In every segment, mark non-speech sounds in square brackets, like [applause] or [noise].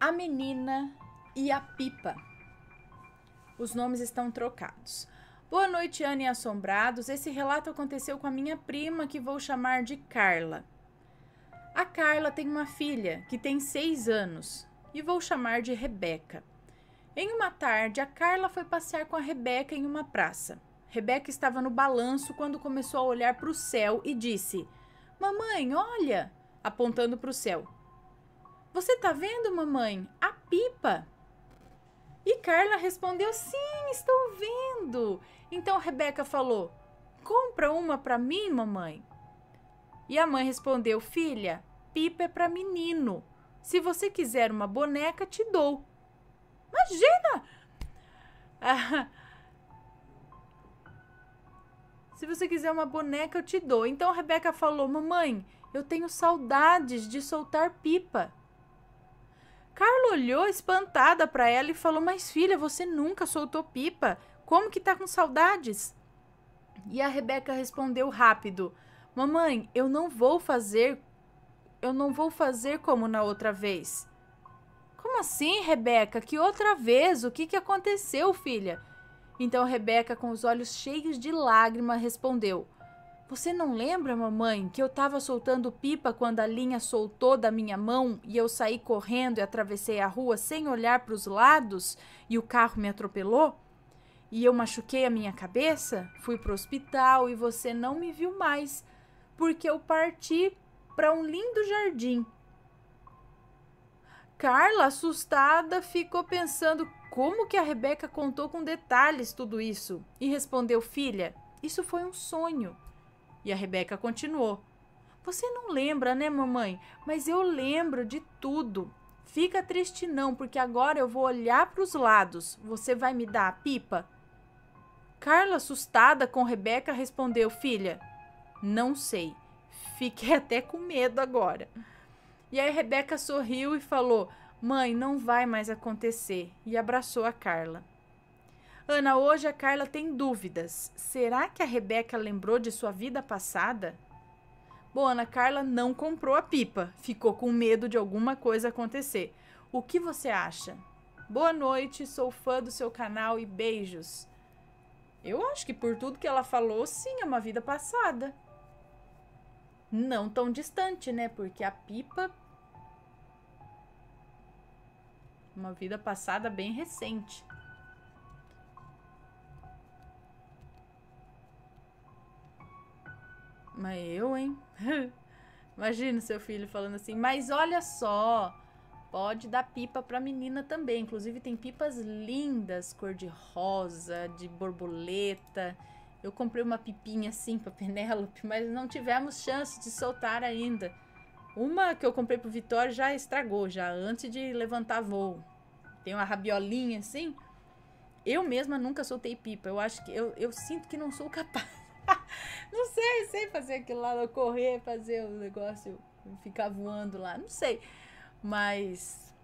A Menina e a Pipa. Os nomes estão trocados. Boa noite, Anne e Assombrados. Esse relato aconteceu com a minha prima, que vou chamar de Carla. A Carla tem uma filha que tem seis anos e vou chamar de Rebeca. Em uma tarde, a Carla foi passear com a Rebeca em uma praça. Rebeca estava no balanço quando começou a olhar para o céu e disse: Mamãe, olha! apontando para o céu. Você tá vendo, mamãe? A pipa! E Carla respondeu: Sim, estou vendo. Então Rebeca falou: Compra uma para mim, mamãe. E a mãe respondeu: Filha, pipa é para menino. Se você quiser uma boneca, te dou. Imagina! Ah. [laughs] Se você quiser uma boneca, eu te dou. Então Rebeca falou: Mamãe, eu tenho saudades de soltar pipa. Carla olhou espantada para ela e falou: Mas filha, você nunca soltou pipa. Como que tá com saudades? E a Rebeca respondeu rápido: Mamãe, eu não vou fazer. Eu não vou fazer como na outra vez. Como assim, Rebeca? Que outra vez? O que, que aconteceu, filha? Então Rebeca, com os olhos cheios de lágrima, respondeu: você não lembra, mamãe, que eu estava soltando pipa quando a linha soltou da minha mão e eu saí correndo e atravessei a rua sem olhar para os lados e o carro me atropelou? E eu machuquei a minha cabeça? Fui para o hospital e você não me viu mais, porque eu parti para um lindo jardim. Carla, assustada, ficou pensando como que a Rebeca contou com detalhes tudo isso e respondeu: Filha, isso foi um sonho. E a Rebeca continuou: Você não lembra, né, mamãe? Mas eu lembro de tudo. Fica triste não, porque agora eu vou olhar para os lados. Você vai me dar a pipa? Carla, assustada com Rebeca, respondeu: Filha, não sei. Fiquei [laughs] até com medo agora. E aí Rebeca sorriu e falou: Mãe, não vai mais acontecer. E abraçou a Carla. Ana, hoje a Carla tem dúvidas. Será que a Rebeca lembrou de sua vida passada? Bom, Ana Carla não comprou a pipa, ficou com medo de alguma coisa acontecer. O que você acha? Boa noite, sou fã do seu canal e beijos. Eu acho que por tudo que ela falou, sim, é uma vida passada. Não tão distante, né? Porque a pipa. Uma vida passada bem recente. Mas eu, hein? [laughs] Imagina seu filho falando assim, mas olha só, pode dar pipa pra menina também. Inclusive tem pipas lindas, cor de rosa, de borboleta. Eu comprei uma pipinha assim pra [laughs] Penélope, mas não tivemos chance de soltar ainda. Uma que eu comprei pro Vitória já estragou, já antes de levantar voo. Tem uma rabiolinha assim. Eu mesma nunca soltei pipa. Eu acho que eu, eu sinto que não sou capaz. [laughs] não sei, sei fazer aquilo lá, correr, fazer o negócio, ficar voando lá, não sei. Mas,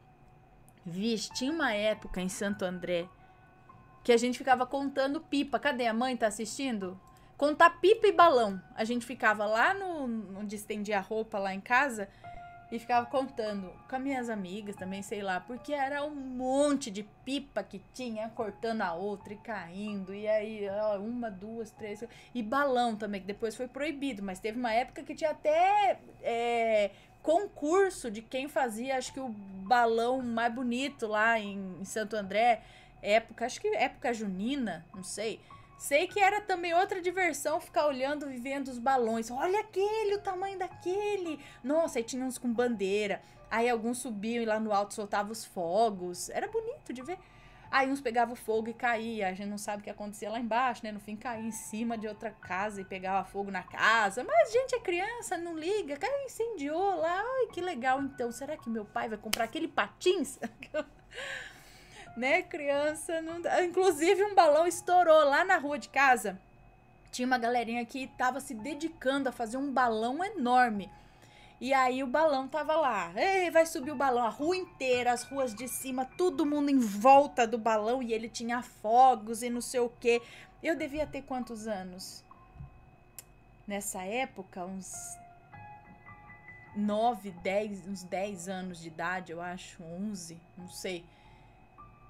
vixe, tinha uma época em Santo André que a gente ficava contando pipa. Cadê a mãe? Tá assistindo? Contar pipa e balão. A gente ficava lá no, onde estendia a roupa lá em casa e ficava contando com as minhas amigas também, sei lá, porque era um monte de pipa que tinha, cortando a outra e caindo. E aí, ó, uma, duas, três. E balão também, que depois foi proibido, mas teve uma época que tinha até é, concurso de quem fazia, acho que o balão mais bonito lá em, em Santo André. Época, acho que época junina, não sei. Sei que era também outra diversão ficar olhando vivendo os balões. Olha aquele, o tamanho daquele. Nossa, aí tinha uns com bandeira. Aí alguns subiam e lá no alto soltavam os fogos. Era bonito de ver. Aí uns pegavam fogo e caía. A gente não sabe o que acontecia lá embaixo, né? No fim caía em cima de outra casa e pegava fogo na casa. Mas gente é criança, não liga. Caiu, incendiou lá. Ai, que legal. Então, será que meu pai vai comprar aquele patins? [laughs] né? Criança não. Inclusive, um balão estourou lá na rua de casa. Tinha uma galerinha que estava se dedicando a fazer um balão enorme. E aí o balão tava lá. Ei, vai subir o balão, a rua inteira, as ruas de cima, todo mundo em volta do balão e ele tinha fogos e não sei o quê. Eu devia ter quantos anos? Nessa época, uns 9, 10, uns 10 anos de idade, eu acho, 11, não sei.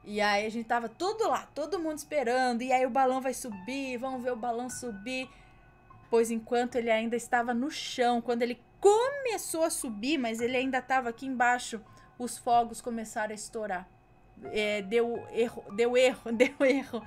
E aí a gente tava tudo lá, todo mundo esperando. E aí o balão vai subir, vamos ver o balão subir. Pois enquanto ele ainda estava no chão, quando ele começou a subir, mas ele ainda estava aqui embaixo, os fogos começaram a estourar. É, deu erro, deu erro, [laughs] deu erro.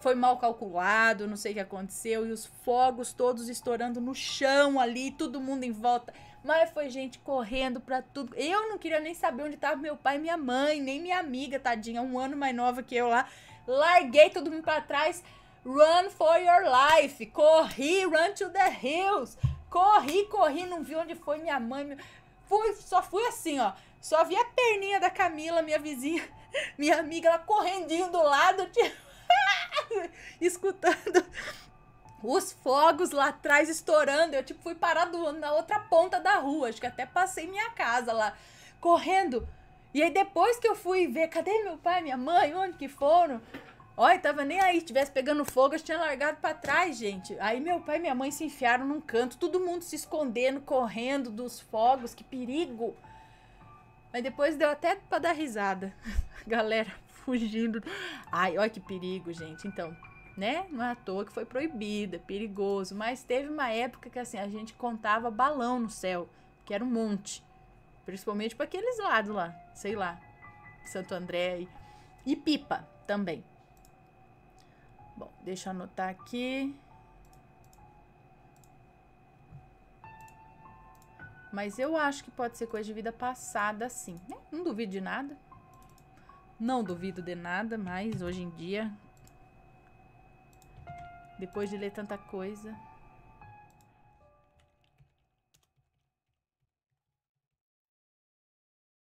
Foi mal calculado, não sei o que aconteceu. E os fogos todos estourando no chão ali, todo mundo em volta. Mas foi gente correndo pra tudo. Eu não queria nem saber onde tava meu pai e minha mãe, nem minha amiga, tadinha, um ano mais nova que eu lá. Larguei todo mundo pra trás. Run for your life. Corri, run to the hills. Corri, corri, não vi onde foi minha mãe. Meu... Fui, só fui assim, ó. Só vi a perninha da Camila, minha vizinha, [laughs] minha amiga, ela correndinho do lado, tipo, [laughs] escutando os fogos lá atrás estourando. Eu, tipo, fui parar na outra ponta da rua. Acho que até passei minha casa lá, correndo. E aí, depois que eu fui ver, cadê meu pai, minha mãe, onde que foram? Olha, tava nem aí, tivesse pegando fogo, eu tinha largado para trás, gente. Aí meu pai e minha mãe se enfiaram num canto, todo mundo se escondendo, correndo dos fogos, que perigo. Mas depois deu até para dar risada. [laughs] Galera [laughs] fugindo. Ai, olha que perigo, gente. Então, né? Não é à toa que foi proibida, perigoso. Mas teve uma época que assim, a gente contava balão no céu, que era um monte. Principalmente para aqueles lados lá, sei lá, Santo André e, e pipa também. Bom, deixa eu anotar aqui. Mas eu acho que pode ser coisa de vida passada, sim. Né? Não duvido de nada. Não duvido de nada, mas hoje em dia depois de ler tanta coisa,